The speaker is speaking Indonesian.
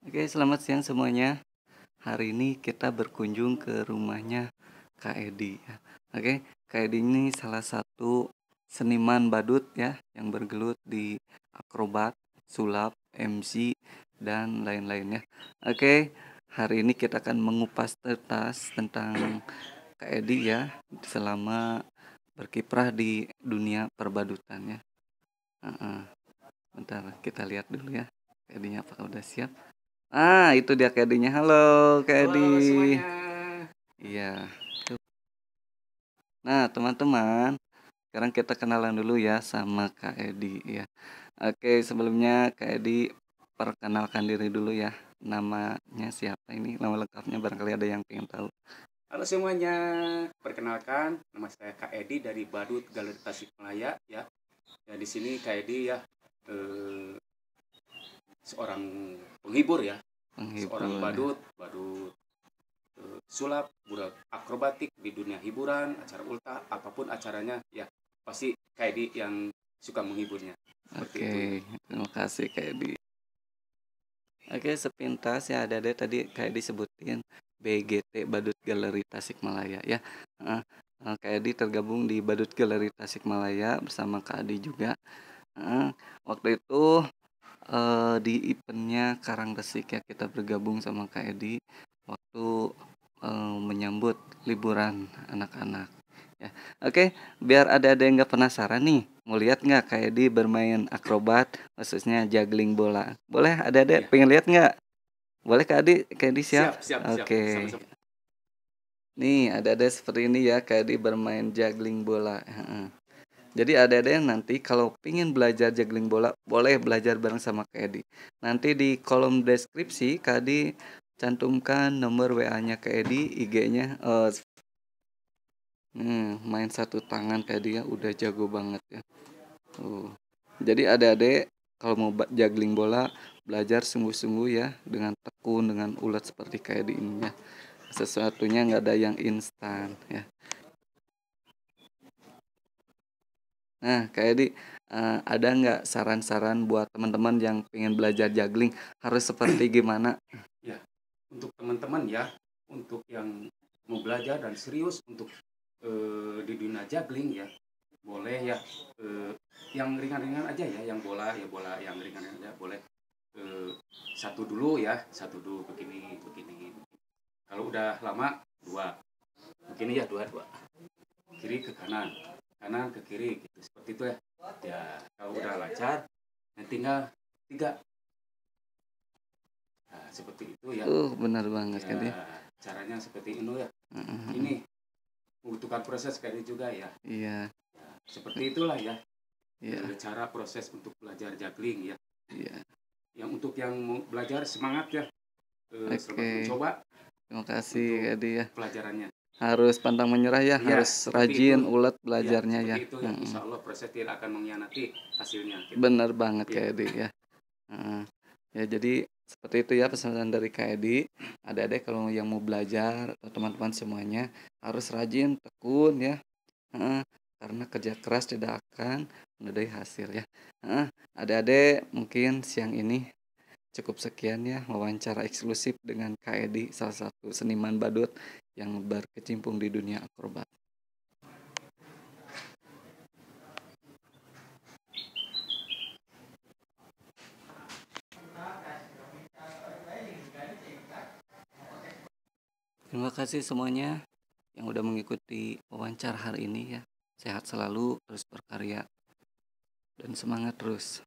Oke, selamat siang semuanya. Hari ini kita berkunjung ke rumahnya Kak Edi. Ya. Oke, Kak Edi ini salah satu seniman badut ya yang bergelut di akrobat, sulap, MC dan lain-lainnya. Oke, hari ini kita akan mengupas tuntas tentang Kak Edi ya selama berkiprah di dunia perbadutannya. Uh -uh. Bentar, kita lihat dulu ya. Kak Edinya apakah udah siap? Ah, itu dia Kedinya. Halo, Kedi. Iya. Nah, teman-teman, sekarang kita kenalan dulu ya sama Kak Edi ya. Oke, sebelumnya Kak Edi perkenalkan diri dulu ya. Namanya siapa ini? Nama lengkapnya barangkali ada yang pengen tahu. Halo semuanya, perkenalkan nama saya Kak Edi dari Badut Galeri Tasikmalaya ya. Ya di sini Kak Edi ya eh, seorang penghibur ya penghibur. seorang badut badut eh, sulap budak akrobatik di dunia hiburan acara ulta apapun acaranya ya pasti Kaidi yang suka menghiburnya oke okay. terima kasih Kaidi oke okay, sepintas ya ada deh tadi Kaidi sebutin BGT Badut Galeri Tasikmalaya ya uh, eh, kayak Kaidi tergabung di Badut Galeri Tasikmalaya bersama Kak Adi juga uh, waktu itu uh, di eventnya Karang Resik ya kita bergabung sama Kak Edi waktu uh, menyambut liburan anak-anak ya oke okay, biar ada ada yang nggak penasaran nih mau lihat nggak Kak Edi bermain akrobat maksudnya juggling bola boleh ada ada ya. pengen lihat nggak boleh Kak Edi Kak Edi siap, siap, siap oke okay. Nih, ada-ada seperti ini ya, Kak Edi bermain juggling bola. Jadi ada-ada yang nanti kalau pingin belajar juggling bola boleh belajar bareng sama Kak Edi. Nanti di kolom deskripsi Kak Edi cantumkan nomor WA-nya Kak Edi, IG-nya. Uh, eh, hmm, main satu tangan Kak Edi ya udah jago banget ya. Uh. Jadi ada-ada kalau mau juggling bola belajar sungguh-sungguh ya dengan tekun dengan ulat seperti Kak Edi ini ya. Sesuatunya nggak ada yang instan ya. Nah, kayak di uh, eh, ada nggak saran-saran buat teman-teman yang pengen belajar juggling harus seperti gimana? Ya, untuk teman-teman ya, untuk yang mau belajar dan serius untuk uh, di dunia juggling ya, boleh ya, uh, yang ringan-ringan aja ya, yang bola ya bola yang ringan ringan aja boleh. Uh, satu dulu ya, satu dulu begini begini. Kalau udah lama dua, begini ya dua dua, kiri ke kanan kanan ke kiri gitu gitu ya ya kalau udah lancar yang tinggal tiga nah, seperti itu ya uh benar banget ya, kan ya caranya seperti ini ya uh -huh. ini membutuhkan proses ini juga ya iya ya, seperti itulah ya yeah. cara proses untuk belajar juggling ya iya yang untuk yang mau belajar semangat ya eh, Oke. okay. Coba. terima kasih Adi ya pelajarannya harus pantang menyerah ya, ya harus rajin itu, ulet iya, belajarnya ya. ya. Itu ya. insya Allah proses tidak akan mengkhianati hasilnya. Gitu. Bener banget iya. ya. Kak ya. Uh, ya jadi seperti itu ya pesanan dari Kak Edi. Ada ada kalau yang mau belajar teman-teman semuanya harus rajin tekun ya. Uh, karena kerja keras tidak akan menjadi hasil ya. Uh, ada ada mungkin siang ini Cukup sekian ya wawancara eksklusif dengan Kak Edi, salah satu seniman badut yang berkecimpung di dunia akrobat. Terima kasih semuanya yang udah mengikuti wawancara hari ini ya. Sehat selalu, terus berkarya, dan semangat terus.